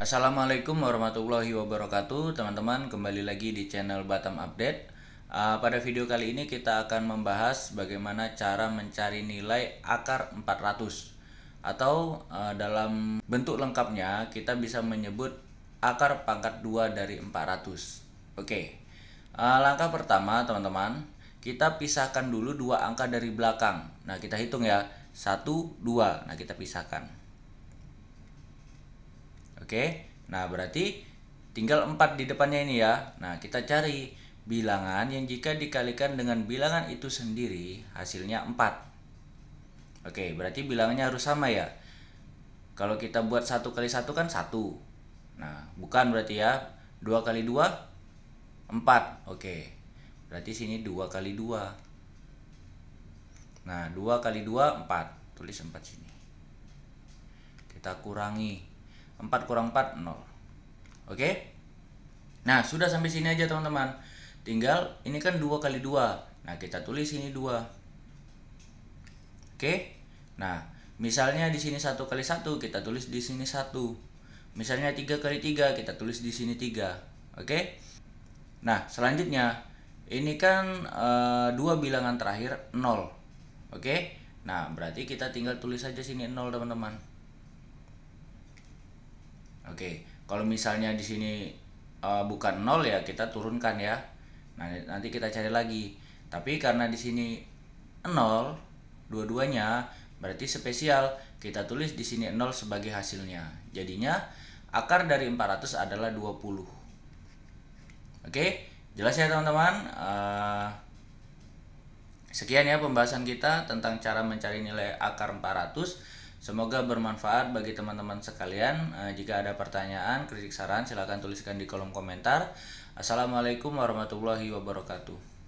Assalamualaikum warahmatullahi wabarakatuh teman-teman kembali lagi di channel Batam Update uh, pada video kali ini kita akan membahas bagaimana cara mencari nilai akar 400 atau uh, dalam bentuk lengkapnya kita bisa menyebut akar pangkat 2 dari 400 oke okay. uh, langkah pertama teman-teman kita pisahkan dulu dua angka dari belakang nah kita hitung ya 1, 2 nah kita pisahkan Oke. Nah, berarti tinggal 4 di depannya ini ya. Nah, kita cari bilangan yang jika dikalikan dengan bilangan itu sendiri hasilnya 4. Oke, berarti bilangannya harus sama ya. Kalau kita buat 1 kali 1 kan 1. Nah, bukan berarti ya. 2 kali 2 4. Oke. Berarti sini 2 kali 2. Nah, 2 kali 2 4. Tulis 4 sini. Kita kurangi 4 kurang 4 0 oke okay? nah sudah sampai sini aja teman-teman tinggal ini kan 2 kali 2 nah kita tulis ini 2 oke okay? nah misalnya di sini 1 kali 1 kita tulis di sini 1 misalnya 3 kali 3 kita tulis di sini 3 oke okay? nah selanjutnya ini kan e, dua bilangan terakhir 0 oke okay? nah berarti kita tinggal tulis aja sini 0 teman-teman Oke, kalau misalnya di sini uh, bukan nol ya kita turunkan ya. Nah, nanti kita cari lagi. Tapi karena di sini nol dua-duanya berarti spesial kita tulis di sini nol sebagai hasilnya. Jadinya akar dari 400 adalah 20. Oke, jelas ya teman-teman? Eh, sekian ya pembahasan kita tentang cara mencari nilai akar 400. Semoga bermanfaat bagi teman-teman sekalian. Eh, jika ada pertanyaan, kritik saran, silakan tuliskan di kolom komentar. Assalamualaikum warahmatullahi wabarakatuh.